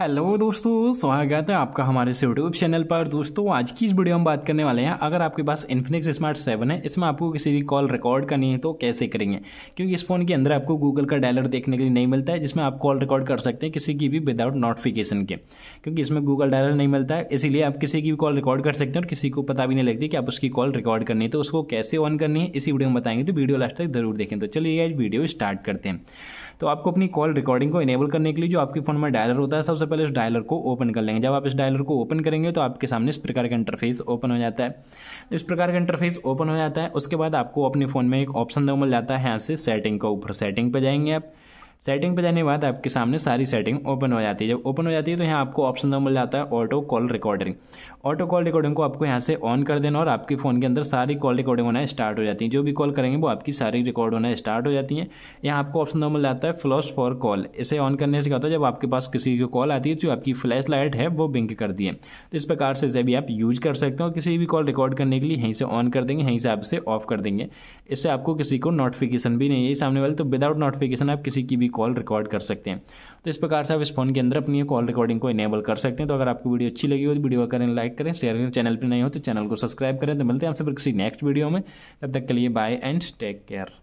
hello दोस्तों स्वागत है आपका हमारे यूट्यूब चैनल पर दोस्तों आज की इस वीडियो में बात करने वाले हैं अगर आपके पास इन्फिनिक्स स्मार्ट सेवन है इसमें आपको किसी भी कॉल रिकॉर्ड करनी है तो कैसे करेंगे क्योंकि इस फोन के अंदर आपको गूगल का डायलर देखने के लिए नहीं मिलता है जिसमें आप कॉल रिकॉर्ड कर सकते हैं किसी की भी विदाउट नोटिफिकेशन के क्योंकि इसमें गूगल डायलर नहीं मिलता है इसीलिए आप किसी की भी कॉल रिकॉर्ड कर सकते हैं और किसी को पता भी नहीं लगती कि आप उसकी कॉल रिकॉर्ड करनी है तो उसको कैसे ऑन करनी है इसी वीडियो में बताएंगे तो वीडियो लास्ट तक जरूर देखें तो चलिए आज वीडियो स्टार्ट करते हैं तो आपको अपनी कॉल रिकॉर्डिंग को इनेबल करने के लिए जो आपके फोन में डायलर होता है सबसे सबसे पहले इस डायलर को ओपन कर लेंगे जब आप इस डायलर को ओपन करेंगे तो आपके सामने इस प्रकार का इंटरफेस ओपन हो जाता है इस प्रकार का इंटरफेस ओपन हो जाता है उसके बाद आपको अपने फ़ोन में एक ऑप्शन मिल जाता है यहाँ से सेटिंग का ऊपर सेटिंग पर जाएंगे आप सेटिंग पे जाने के बाद आपके सामने सारी सेटिंग ओपन हो जाती है जब ओपन हो जाती है तो यहाँ आपको ऑप्शन नंबर जाता है auto call recording auto call recording को आपको यहाँ से ऑन कर देना और आपके फ़ोन के अंदर सारी कॉल रिकॉर्डिंग होना स्टार्ट हो जाती है जो भी कॉल करेंगे वो आपकी सारी रिकॉर्ड होना स्टार्ट हो जाती है यहाँ आपको ऑप्शन नंबर जाता है फ्लॉश फॉर कॉल इसे ऑन करने से क्या होता है जब आपके पास किसी की कॉल आती है तो जो आपकी फ्लैश लाइट है वो बिंक कर है तो इस प्रकार से इसे भी आप यूज कर सकते हो किसी भी कॉल रिकॉर्ड करने के लिए यहीं से ऑन कर देंगे यहीं से आप इसे ऑफ कर देंगे इससे आपको किसी को नोटिफिकेशन भी नहीं है सामने वाले तो विदाउट नोटिफिकेशन आप किसी की भी भी कॉल रिकॉर्ड कर सकते हैं तो इस प्रकार से आप इस फोन के अंदर अपनी कॉल रिकॉर्डिंग को इनेबल कर सकते हैं तो अगर आपको वीडियो अच्छी लगी हो तो वीडियो करें लाइक करें शेयर करें चैनल पर नहीं हो तो चैनल को सब्सक्राइब करें तो मिलते हैं आपसे किसी नेक्स्ट वीडियो में तब तक के लिए बाय एंड टेक केयर